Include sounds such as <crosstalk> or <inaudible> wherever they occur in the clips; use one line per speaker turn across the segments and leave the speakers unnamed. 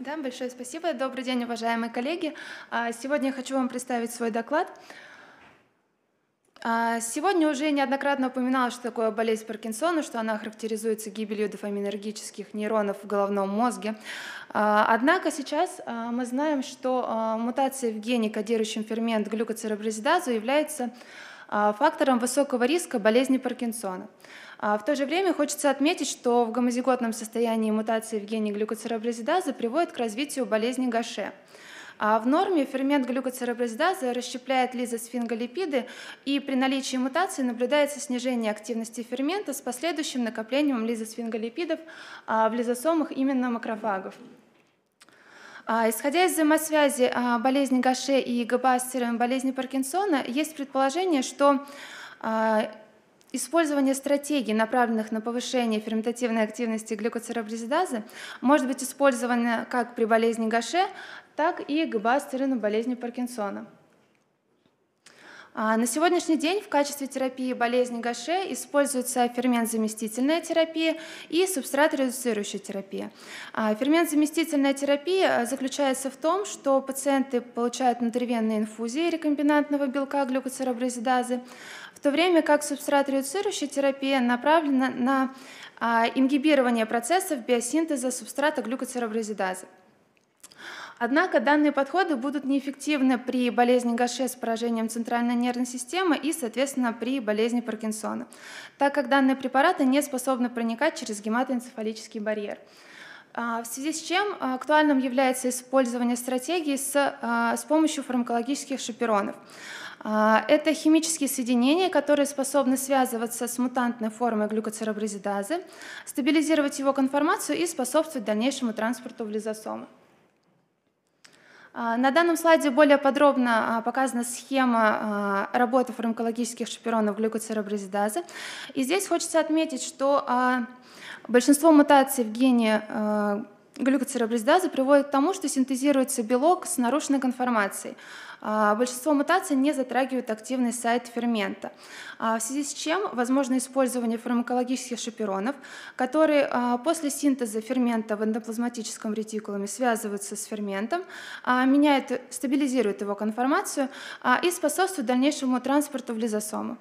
Да, большое спасибо. Добрый день, уважаемые коллеги. А, сегодня я хочу вам представить свой доклад. А, сегодня уже неоднократно упоминалось, что такое болезнь Паркинсона, что она характеризуется гибелью дофаминергических нейронов в головном мозге. А, однако сейчас мы знаем, что мутация в гене, кодирующем фермент глюкоцереброзидазу, является а, фактором высокого риска болезни Паркинсона. А, в то же время хочется отметить, что в гомозиготном состоянии мутации в гене глюкоцереброзидазы приводит к развитию болезни Гаше. А в норме фермент глюкоцереброзидазы расщепляет лизосфинголипиды, и при наличии мутации наблюдается снижение активности фермента с последующим накоплением лизосфинголипидов а, в лизосомах именно макрофагов. А, исходя из взаимосвязи а, болезни Гаше и ГБА с болезни Паркинсона, есть предположение, что а, Использование стратегий, направленных на повышение ферментативной активности глюкоцерабризидазы, может быть использовано как при болезни Гаше, так и ГБА с болезни Паркинсона. А, на сегодняшний день в качестве терапии болезни Гаше используется фермент-заместительная терапия и субстрат-редуцирующая терапия. А, фермент-заместительная терапия э, заключается в том, что пациенты получают внутривенные инфузии рекомбинантного белка глюкоцераброзидазы, в то время как субстрат-редуцирующая терапия направлена на а, ингибирование процессов биосинтеза субстрата глюкоцераброзидазы. Однако данные подходы будут неэффективны при болезни Гаше с поражением центральной нервной системы и, соответственно, при болезни Паркинсона, так как данные препараты не способны проникать через гематоэнцефалический барьер. А, в связи с чем а, актуальным является использование стратегии с, а, с помощью фармакологических шаперонов. Это химические соединения, которые способны связываться с мутантной формой глюкоцереброзидазы, стабилизировать его конформацию и способствовать дальнейшему транспорту в лизосомы. А, на данном слайде более подробно а, показана схема а, работы фармакологических шаперонов глюкоцераброзидазы. И здесь хочется отметить, что большинство мутаций в гене глюкоцераброзидазы приводит к тому, что синтезируется белок с нарушенной конформацией. А, большинство мутаций не затрагивают активный сайт фермента, а, в связи с чем возможно использование фармакологических шаперонов, которые а, после синтеза фермента в эндоплазматическом ретикулуме связываются с ферментом, меняют, стабилизируют его конформацию и способствуют дальнейшему транспорту в лизосому,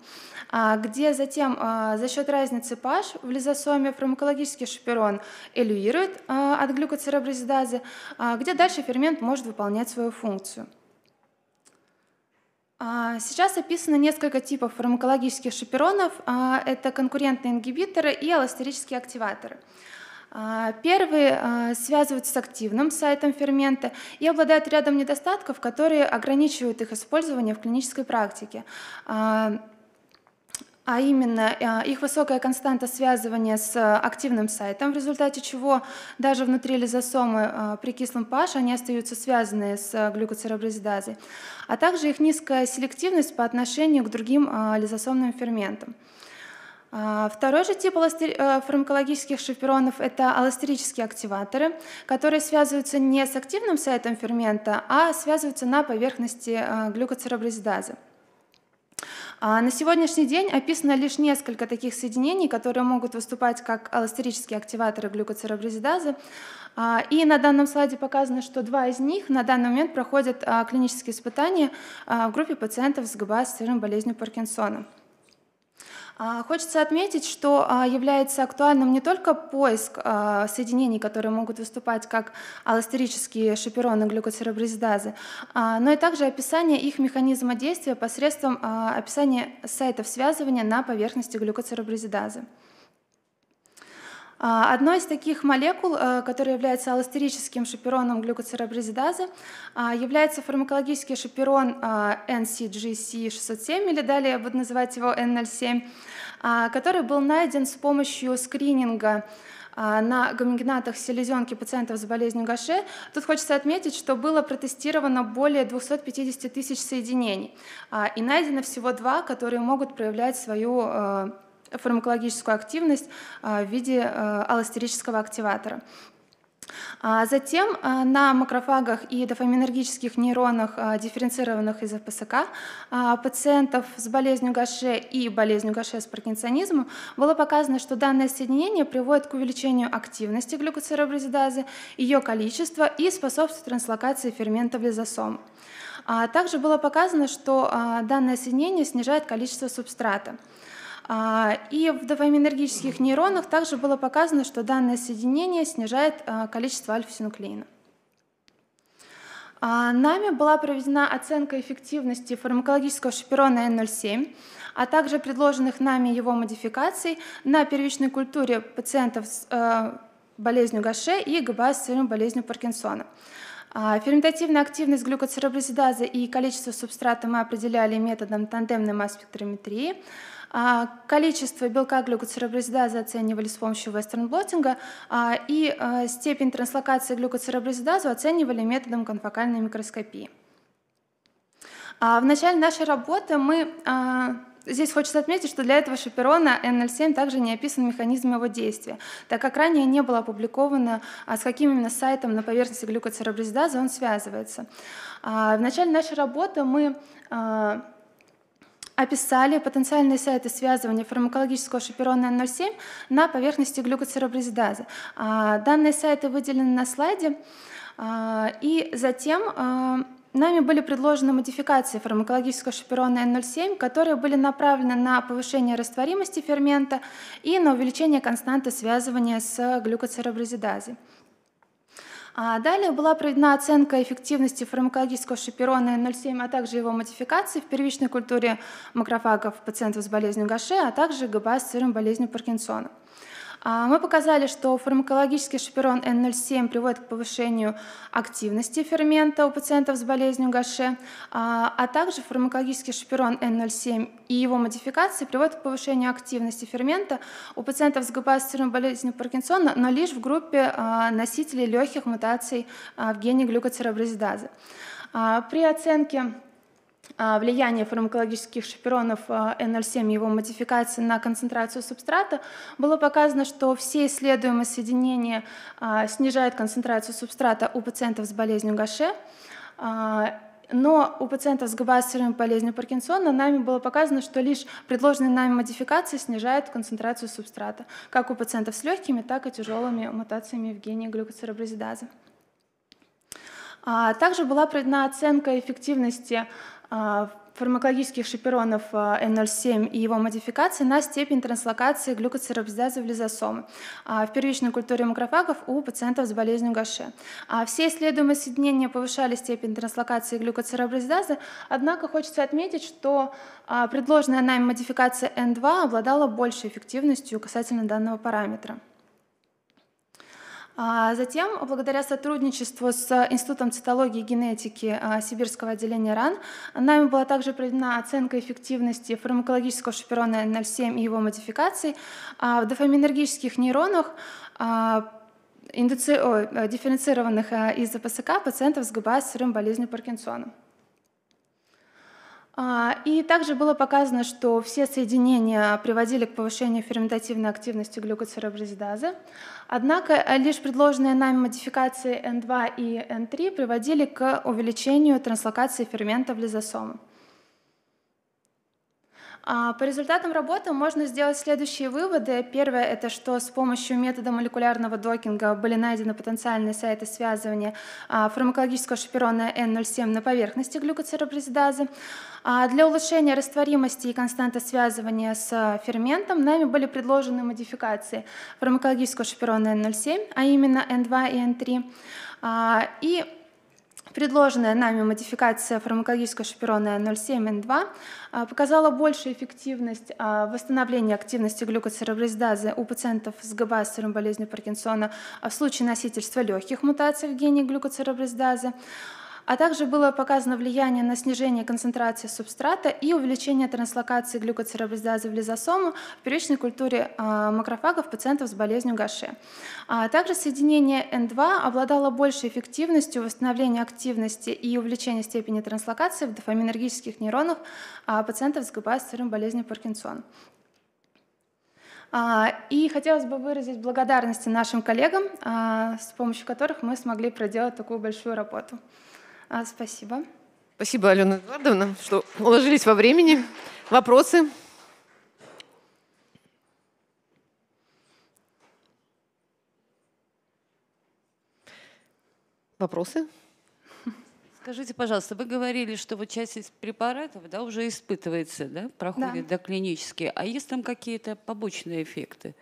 где затем за счет разницы pH в лизосоме фармакологический шаперон элюирует от глюкоцереброзидазы, где дальше фермент может выполнять свою функцию. А, сейчас описано несколько типов фармакологических шаперонов. А, это конкурентные ингибиторы и эластерические активаторы. А, первые связываются с активным сайтом фермента и обладают рядом недостатков, которые ограничивают их использование в клинической практике а именно э, их высокая константа связывания с э, активным сайтом, в результате чего даже внутри лизосомы э, при кислом pH они остаются связаны с глюкоцераброзидазой, а также их низкая селективность по отношению к другим лизосомным ферментам. А, второй же тип фармакологических шиферонов – это аластерические активаторы, которые связываются не с активным сайтом фермента, а связываются на поверхности глюкоцераброзидазы. А на сегодняшний день описано лишь несколько таких соединений, которые могут выступать как аллостерические активаторы глюкоцерабризидазы. А, и на данном слайде показано, что два из них на данный момент проходят а, клинические испытания в группе пациентов с ГБА с болезнью Паркинсона. А, хочется отметить, что а, является актуальным не только поиск а, соединений, которые могут выступать как аллостерические шапероны глюкоцереброзидазы, но и также описание их механизма действия посредством описания сайтов связывания на поверхности глюкоцереброзидазы. А, Одно из таких молекул, э, которая является аллостерическим шапероном глюкоцерабризидазы, а, является фармакологический шаперон NCGC607, а, или далее буду называть его N07, который был найден с помощью скрининга на гомогенатах селезенки пациентов с болезнью Гаше. Тут хочется отметить, что было протестировано более 250 тысяч соединений, и найдено всего два, которые могут проявлять свою э, фармакологическую активность а, в виде э, аллостерического активатора. А затем э, на макрофагах и дофаминергических нейронах, э, дифференцированных из ФПСК, а, пациентов с болезнью Гаше и болезнью Гаше с паркинсонизмом было показано, что данное соединение приводит к увеличению активности глюкоцереброзидазы, ее количества и способствует транслокации ферментов лизосом. Также было показано, что данное соединение снижает количество субстрата. А, и в дофаминергических нейронах также было показано, что данное соединение снижает а, количество альфа-синуклеина. А, нами была проведена оценка эффективности фармакологического шапирона N07, а также предложенных нами его модификаций на первичной культуре пациентов с э, болезнью Гаше и ГБС с болезнью Паркинсона. Ферментативная активность глюкоцереброзидазы и количество субстрата мы определяли методом тандемной масс-спектрометрии. А, количество белка глюкоцереброзидазы оценивали с помощью вестерн-блотинга, а, и а, степень транслокации глюкоцереброзидазы оценивали методом конфокальной микроскопии. В начале нашей работы мы Здесь хочется отметить, что для этого шаперона N07 также не описан механизм его действия, так как ранее не было опубликовано, с каким именно сайтом на поверхности глюкоцереброзидазы он связывается. В начале нашей работы мы описали потенциальные сайты связывания фармакологического шаперона n 07 на поверхности глюкоцеробризидазы. А, данные сайты выделены на слайде, а, и затем а, Нами были предложены модификации фармакологического шаперона N07, которые были направлены на повышение растворимости фермента и на увеличение константы связывания с глюкоцеробризидазой. А далее была проведена оценка эффективности фармакологического шаперона 0,7, а также его модификации в первичной культуре макрофагов пациентов с болезнью Гаше, а также ГБА с болезнью Паркинсона. А, мы показали, что фармакологический шаперон N07 приводит к повышению активности фермента у пациентов с болезнью Гаше, а, а также фармакологический шаперон N07 и его модификации приводят к повышению активности фермента у пациентов с гепатоцитарной болезнью Паркинсона, но лишь в группе а, носителей легких мутаций в гене глюкоцереброзидазы. При оценке а, влияние фармакологических шаперонов а, NL7 и его модификации на концентрацию субстрата, было показано, что все исследуемые соединения а, снижают концентрацию субстрата у пациентов с болезнью Гаше, но у пациентов с габастеровой болезнью Паркинсона нами было показано, что лишь предложенные нами модификации снижают концентрацию субстрата, как у пациентов с легкими, так и тяжелыми мутациями в гене глюкоцереброзидазы. Также была проведена оценка эффективности а, фармакологических шаперонов а, N07 и его модификации на степень транслокации глюкоцерапизазы в лизосомы а, в первичной культуре макрофагов у пациентов с болезнью Гаше. Все исследуемые соединения повышали степень транслокации глюкоцерапизазы, однако хочется отметить, что предложенная нами модификация N2 обладала большей эффективностью касательно данного параметра. А затем, благодаря сотрудничеству с Институтом цитологии и генетики а, Сибирского отделения РАН, нами была также проведена оценка эффективности фармакологического шаперона 7 и его модификаций. А, в дофаминергических нейронах индуци... о, дифференцированных из ПСК пациентов с ГБА с сырым болезнью Паркинсона. А, и также было показано, что все соединения приводили к повышению ферментативной активности глюкоцереброзидазы, однако э, лишь предложенные нами модификации N2 и N3 приводили к увеличению транслокации фермента в лизосомы. А, по результатам работы можно сделать следующие выводы. Первое – это что с помощью метода молекулярного докинга были найдены потенциальные сайты связывания а, фармакологического шаперона N07 на поверхности глюкоцеробризидазы. А, для улучшения растворимости и константы связывания с ферментом нами были предложены модификации фармакологического шаперона N07, а именно N2 и N3. И Предложенная нами модификация фармакологического шаперона 0,7N2 а, показала большую эффективность а, восстановления активности глюкоцеребризидазы у пациентов с габастером болезнью Паркинсона а, в случае носительства легких мутаций в гене глюкоцеребризидазы а также было показано влияние на снижение концентрации субстрата и увеличение транслокации глюкоцеребризазы в лизосому в первичной культуре а, макрофагов пациентов с болезнью Гаше. А также соединение N2 обладало большей эффективностью восстановления активности и увеличения степени транслокации в дофаминергических нейронах а, пациентов с ГБА с болезнью Паркинсона. И хотелось бы выразить благодарность нашим коллегам, с помощью которых мы смогли проделать такую большую работу. А, спасибо.
Спасибо, Алена Эдуардовна, что уложились во времени. Вопросы? Вопросы? Скажите, пожалуйста, вы говорили, что вот часть из препаратов да, уже испытывается, да, проходит да. доклинически. А есть там какие-то побочные эффекты?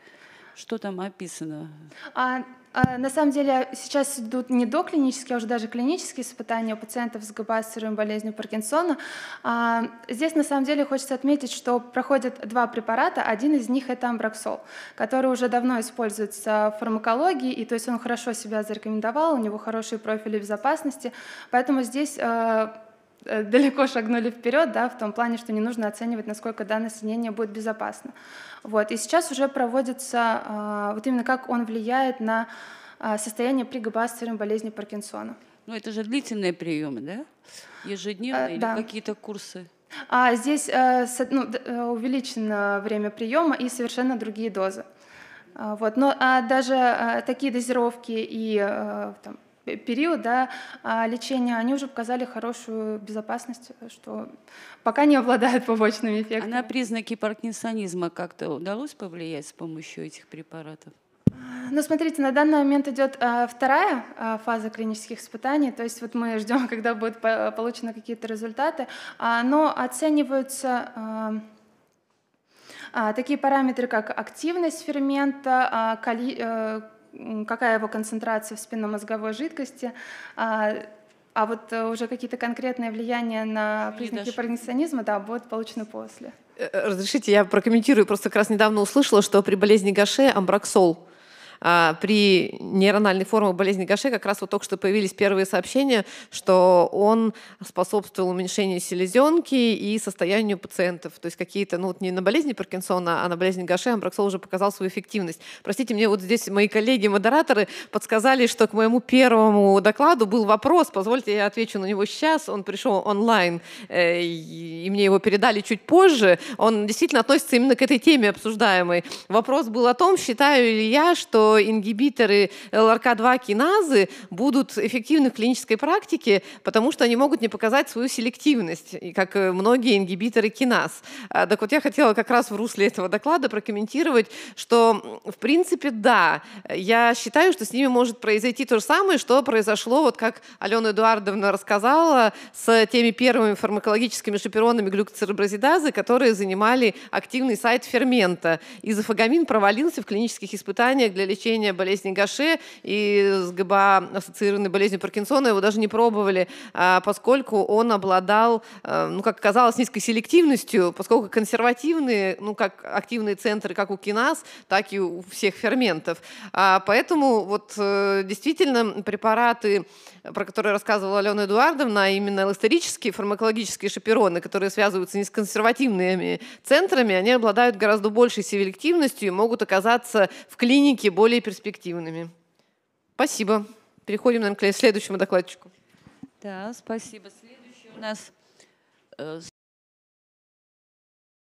Что там описано? А, а, на самом деле сейчас идут не доклинические, а уже даже клинические испытания у пациентов с габастеровой болезнью Паркинсона. А, здесь на самом деле хочется отметить, что проходят два препарата. Один из них это Амброксол, который уже давно используется в фармакологии, и то есть он хорошо себя зарекомендовал, у него хорошие профили безопасности. Поэтому здесь а, Э, далеко шагнули вперед, да, в том плане, что не нужно оценивать, насколько данное соединение будет безопасно. Вот. И сейчас уже проводится а, вот именно как он влияет на а, состояние при габастерной болезни Паркинсона.
Ну, это же длительные приемы, да? Ежедневные а, или да. какие-то курсы?
А здесь э, ну, увеличено время приема и совершенно другие дозы. А, вот. Но а даже такие дозировки и там, период да, а, лечения, они уже показали хорошую безопасность, что
пока не обладают побочными эффектами. А на признаки паркинсонизма как-то удалось повлиять с помощью этих препаратов?
Ну, смотрите, на данный момент идет а, вторая а, фаза клинических испытаний, то есть вот мы <laughs> ждем, когда будут по получены какие-то результаты, а, но оцениваются а, а, такие параметры, как активность фермента, а, э, какая его концентрация в спинномозговой жидкости. А, а вот э, уже какие-то конкретные влияния на признаки паркинсонизма да, будут получены после.
Э, э, разрешите, я прокомментирую. Просто как раз недавно услышала, что при болезни Гаше амбраксол а, при нейрональной форме болезни Гаше как раз вот только что появились первые сообщения, что он способствовал уменьшению селезенки и состоянию пациентов. То есть какие-то, ну вот не на болезни Паркинсона, а на болезни Гаше амброксол уже показал свою эффективность. Простите, мне вот здесь мои коллеги-модераторы подсказали, что к моему первому докладу был вопрос, позвольте я отвечу на него сейчас, он пришел онлайн, э, и мне его передали чуть позже, он действительно относится именно к этой теме обсуждаемой. Вопрос был о том, считаю ли я, что ингибиторы ЛРК2 киназы будут эффективны в клинической практике, потому что они могут не показать свою селективность, как э, многие ингибиторы киназ. А, так вот, я хотела как раз в русле этого доклада прокомментировать, что, в принципе, да, я считаю, что с ними может произойти то же самое, что произошло, вот как Алена Эдуардовна рассказала, с теми первыми фармакологическими шаперонами глюкоцербразидазы, которые занимали активный сайт фермента. Изофагамин провалился в клинических испытаниях для лечения болезни Гаше и с ГБА ассоциированной болезнью Паркинсона его даже не пробовали, а, поскольку он обладал, э, ну, как казалось низкой селективностью, поскольку консервативные, ну, как активные центры, как у киназ, так и у всех ферментов. А, поэтому вот э, действительно препараты, про которые рассказывала Алена Эдуардовна, а именно эластерические фармакологические шапероны, которые связываются не с консервативными центрами, они обладают гораздо большей селективностью и могут оказаться в клинике более более перспективными. Спасибо. Переходим, наверное, к следующему докладчику. Да, спасибо. Следующий у нас э,